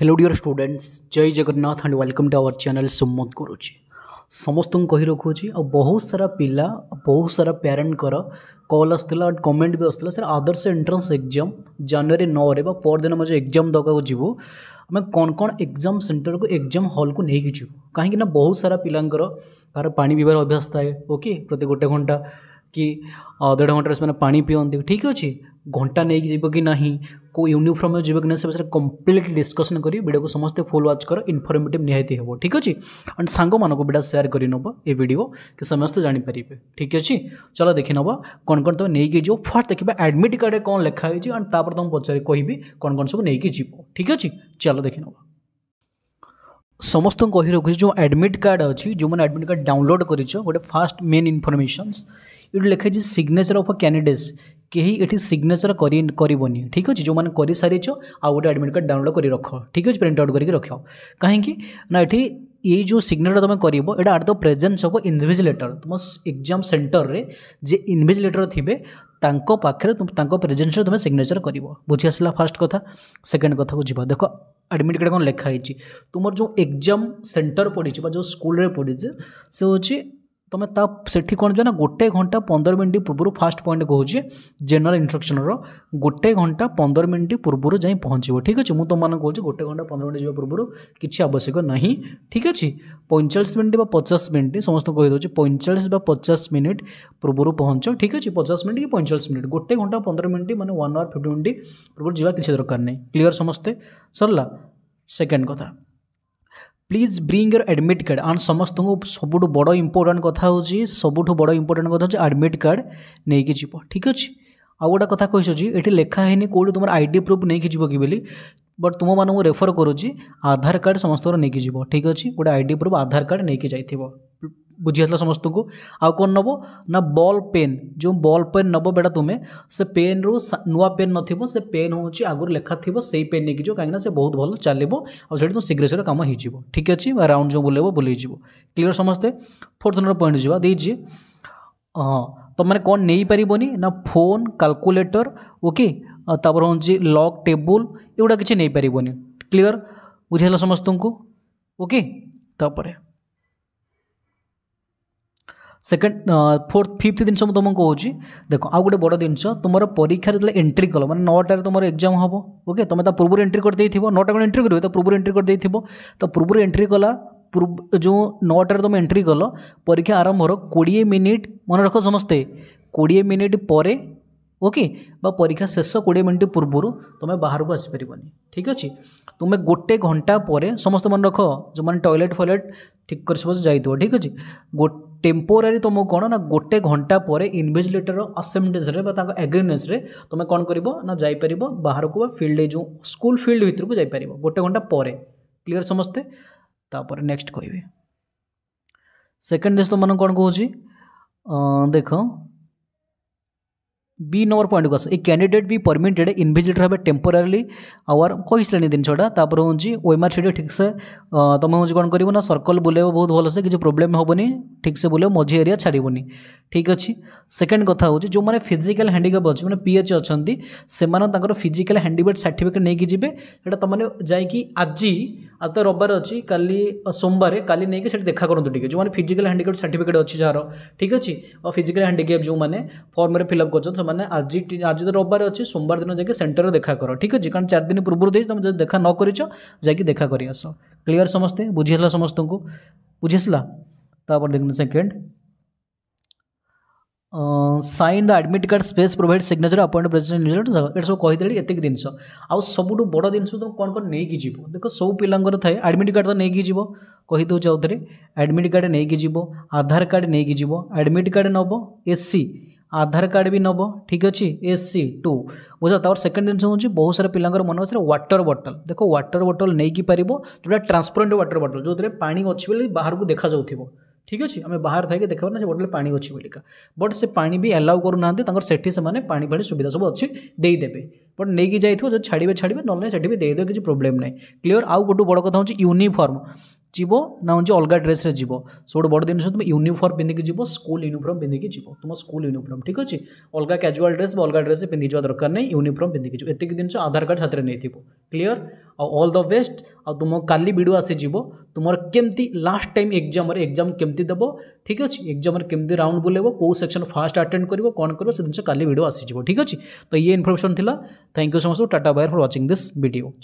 Hello dear students Jai Jagannath and welcome to our channel Sumat Guruji समस्त कही रखुच्छे आ बहुत सारा पिला बहुत सारा प्यारेन्टर कल आसाला कमेंट भी आसाला सर आदर्श एंट्रान्स एग्जाम जानुरी नौरे दिन मुझे एग्जाम दवा जीव आम कौन कौन एग्जाम सेंटर को एग्जाम हॉल को लेकिन जीव कहीं बहुत सारा पिलांर कार पा पीबार अभ्यास थाए ओके प्रति गोटे घंटा कि देढ़ घंटे से पा पीते ठीक अच्छे घंटा नहीं जब कि नहीं को यूनिफर्म में जी से कम्प्लीट डिस्कसन कर भिड को समस्त फुल व्वाच कर इनफर्मेटिव निहती है ठीक अच्छे एंड सांग मीडा सेयार करब ये भिड कि समस्त जापरेंगे ठीक अच्छे चलो देखी नब कौन कौन तुम्हें नहीं जो फास्ट देखिए आडमिट कार्ड कौन लिखाई एंड तपर तुम पचार कह कौन कौन सब नहीं जी ठीक अच्छे चलो देखी नब समस्त कही रखुच्छे जो आडमिट कार्ड अच्छी जो मैंने आडमिट कार्ड डाउनलोड कर फास्ट मेन इनफर्मेशन ये लिखाई सिग्नेचर ऑफ अ कैंडिडेट्स कहीं ये सिग्नेचर कर ठीक अच्छे जो मैंने कर सारी आउ गए एडमिट कार्ड डाउनलोड कर रख ठीक अच्छे प्रिंट आउट करके रख कहीं ना ये ये जो सिग्नेचर तुम कर प्रेजेन्स हम इनविज लेटर तुम एक्जाम सेन्टर में जे इनविज लेटर थे पाखे प्रेजेन्स तुम सिग्नेचर कर बुझीआसला फास्ट कथ सेकेंड कथ को देख आडमिट कार्ड कौन लिखाई तुम जो एक्जाम सेन्टर पड़ी जो स्कूल पढ़ी से हूँ ତୁମେ ତା ସେଠି କ'ଣ ଯେ ନା ଗୋଟେ ଘଣ୍ଟା ପନ୍ଦର ମିନିଟ୍ ପୂର୍ବରୁ ଫାଷ୍ଟ ପଏଣ୍ଟ କହୁଛି ଜେନେରାଲ ଇନ୍ଷ୍ଟ୍ରକ୍ସନ୍ର ଗୋଟେ ଘଣ୍ଟା ପନ୍ଦର ମିନିଟ୍ ପୂର୍ବରୁ ଯାଇ ପହଞ୍ଚିବ ଠିକ୍ ଅଛି ମୁଁ ତୁମମାନଙ୍କୁ କହୁଛି ଗୋଟେ ଘଣ୍ଟା ପନ୍ଦର ମିନିଟ୍ ଯିବା ପୂର୍ବରୁ କିଛି ଆବଶ୍ୟକ ନାହିଁ ଠିକ୍ ଅଛି ପଇଁଚାଳିଶ ମିନିଟ୍ ବା ପଚାଶ ମିନିଟ୍ ସମସ୍ତଙ୍କୁ କହିଦେଉଛି ପଇଁଚାଳିଶ ବା ପଚାଶ ମିନିଟ୍ ପୂର୍ବରୁ ପହଞ୍ଚ ଠିକ୍ ଅଛି ପଚାଶ ମିନିଟ୍ କି ପଇଁଚାଳିଶ ମିନିଟ୍ ଗୋଟେ ଘଣ୍ଟା ପନ୍ଦର ମିନିଟ୍ ମାନେ ୱାନ୍ ଆୱାର୍ ଫିଫ୍ଟି ମିନିଟ୍ ପୂର୍ବରୁ ଯିବା କିଛି ଦରକାର ନାହିଁ କ୍ଲିଅର୍ ସମସ୍ତେ ସରିଲା ସେକେଣ୍ଡ କଥା please bring your admit card and ସମସ୍ତଙ୍କୁ ସବୁଠୁ ବଡ଼ ଇମ୍ପୋର୍ଟାଣ୍ଟ କଥା ହେଉଛି ସବୁଠୁ ବଡ଼ ଇମ୍ପୋର୍ଟାଣ୍ଟ କଥା ହେଉଛି ଆଡ଼ମିଟ୍ କାର୍ଡ଼ ନେଇକି ଯିବ ଠିକ୍ ଅଛି ଆଉ ଗୋଟେ କଥା କହିସାରିଛି ଏଠି ଲେଖା ହେଇନି କେଉଁଠି ତୁମର ଆଇ ଡ଼ି ପ୍ରୁଫ୍ ନେଇକି ଯିବ କି ବୋଲି ବଟ୍ ତୁମମାନଙ୍କୁ ରେଫର୍ କରୁଛି ଆଧାର କାର୍ଡ଼ ସମସ୍ତଙ୍କର ନେଇକି ଯିବ ଠିକ୍ ଅଛି ଗୋଟେ I D proof Aadhaar card ନେଇକି ଯାଇଥିବ बुझीगला समस्त को आउ कौन नब ना बल पेन जो बल पेन नब बेटा तुम्हें से पेन रु नुआ पेन न से पेन हूँ आगुरी लेखा थी से पेन नहीं जो कहीं बहुत भल चल आठ तुम शीघ्र शीघ्र काम हो ठीक अच्छे राउंड जो बुलेब बुले क्लीअर समस्ते फोर्थ नंबर पॉइंट जी दीजिए हाँ तो मैंने कौन नहीं पार्बन ना फोन काल्कुलेटर ओके तापर हूँ लक टेबुल युवा किसी नहीं पार्बन क्लीअर बुझीगला समस्त को ओके okay? तो ସେକେଣ୍ଡ ଫୋର୍ଥ ଫିଫ୍ଥ ଜିନିଷ ମୁଁ ତୁମକୁ କହୁଛି ଦେଖ ଆଉ ଗୋଟେ ବଡ଼ ଜିନିଷ ତୁମର ପରୀକ୍ଷାରେ ଯେତେବେଳେ ଏଣ୍ଟ୍ରି କଲ ମାନେ ନଅଟାରେ ତୁମର ଏକ୍ଜାମ୍ ହେବ ଓକେ ତୁମେ ତା ପୂର୍ବରୁ ଏଣ୍ଟ୍ରି କରିଦେଇଥିବ ନଅଟା କ'ଣ ଏଣ୍ଟ୍ରି କରିବ ତା ପୂର୍ବରୁ ଏଣ୍ଟ୍ରି କରିଦେଇଥିବ ତ ପୂର୍ବରୁ ଏଣ୍ଟ୍ରି କଲା ପୂର୍ବ ଯେଉଁ ନଅଟାରେ ତୁମେ ଏଣ୍ଟ୍ରି କଲ ପରୀକ୍ଷା ଆରମ୍ଭର କୋଡ଼ିଏ ମିନିଟ୍ ମନେ ରଖ ସମସ୍ତେ କୋଡ଼ିଏ ମିନିଟ୍ ପରେ ওকে ବା ପରୀକ୍ଷା ଶେଷ କୋଡ଼ିଏ ମିନିଟ୍ ପୂର୍ବରୁ ତୁମେ ବାହାରକୁ ଆସିପାରିବନି ଠିକ୍ ଅଛି ତୁମେ ଗୋଟେ ଘଣ୍ଟା ପରେ সমস্ত ମନେ ରଖ ଯେଉଁମାନେ ଟଏଲେଟ୍ ଫଏଲେଟ୍ ଠିକ୍ করে সব ଯାଇଥିବ ଠିକ୍ ଅଛି গোটে টেম্পোরারি তুমি কোণ না গোটে ঘণ্টা পরে ইনভিজিলেটর আসেম্বলিজরে বা তাঁর আগ্রিনেসরে তুমি কোণ করব না যাইপার বাহারক বা ফিল্ড যে স্কুল ফিল্ড ভিতরক যাইপার গোটে ঘণ্টা পরে ক্লিয়ার সমস্তে তাপরে নেক্সট কহবে সেকেন্ড জিনিস তোমাকে কোণ কুচি দেখ बी नंबर पॉइंट को as a candidate be permitted invigilator भाव टेम्पोरारी आवर कही सारे जिनटा तापर हूँ ओमार सीट ठीक से तुम हूँ कौन कर सर्कल बुलेब बहुत भल से किसी प्रोब्लेम हेनी ठीक से बुलेब मझी एरिया छाड़बनी ठीक अच्छे सेकेंड कथ हूँ जो मैंने फिजिकाल हैंडिकप अच्छे मैंने पीएच अच्छा से फिजिकाल हैंडिकेप सार्टिफिकेट नहीं जाए से जाए जाकि आज आज तो रोबार अच्छी का सोमवार का नहीं देखा करूँ टे जो मैंने फिजिकाल हैंडिकेप सार्टिफिकेट अच्छी जार ठीक अच्छे और फिजिकाल हैंडिकेप जो मैंने फर्म फिलअप कर ତୁମେମାନେ ଆଜି ଆଜି ତ ରବିବାର ଅଛି ସୋମବାର ଦିନ ଯାଇକି ସେଣ୍ଟରରେ ଦେଖା କର ଠିକ୍ ଅଛି କାରଣ ଚାରି ଦିନ ପୂର୍ବରୁ ଦେଇଛି ତୁମେ ଯଦି ଦେଖା ନ କରିଛ ଯାଇକି ଦେଖା କରି ଆସ କ୍ଲିଅର୍ ସମସ୍ତେ ବୁଝି ଆସିଲା ସମସ୍ତଙ୍କୁ ବୁଝି ଆସିଲା ତାପରେ ଦେଖନ୍ତୁ second sign the admit card space provide signature অপয়েন্ট প্রেসিডেন্ট রিজল্ট এটা সব কহিদেলি এতিক জিনিস আবুঠু বড় জিনিস তুমি কোণ কোণ নেই যাব দেখ সব পিলাঙ্কর থাকে আডমিট কার্ড তো নেই যাব কহিদেউছি আউথরে আডমিট কার্ড নেই যাব আধার কার্ড নেই যাব আডমিট কার্ড নব এসসি आधार कार्ड भी नब ठीक अच्छे एस सी टू बुझा सेकेंड जिन हूँ बहुत सारे पिला मन भाई व्टर बटल देखो व्टर बटल नहीं कि पार जोटा ट्रांसपरेन्ट व्टर बटल जो थे पा अच्छी बोले बाहर को देखा जा ठीक अच्छे आम बाहर थे देखा ना बोटल पाँच अच्छी बोलिक बट से पा भी एलाउ करना से पा भाई सुविधा सब अच्छे देदेवे बट नहीं जाइए जो छाड़े छाड़े ना से भी देदेव किसी प्रोब्लेम ना क्लीयर आउ गोटू बड़ कथ यूनिफर्म जीव ना हूँ अलग ड्रेस जीव सो गोटे बड़ जिन तुम यूनिफर्म पिंधिक स्कूल यूनिफर्म पिंधिक तुम स्कूल यूनिफर्म ठीक अच्छे अलग क्याजुआल ड्रेस अलग ड्रेस पिंधि जावा दरकार नहीं यूनिफर्म पिंधिक एतिक जिन आधार कार्ड साथ नहीं थो क्लीयर आल द बेस्ट आम का भिड आसीज तुम केमती लास्ट टाइम एक्जाम एक्जाम केमती देव ठीक अच्छे एक्जाम केमती राउंड बुलेब को सेक्शन फास्ट आटेड कर कौन कर भिड आसीज ठीक अच्छे तो ये इनफर्मेशन थी थैंक यू समस्त tata bye for watching this video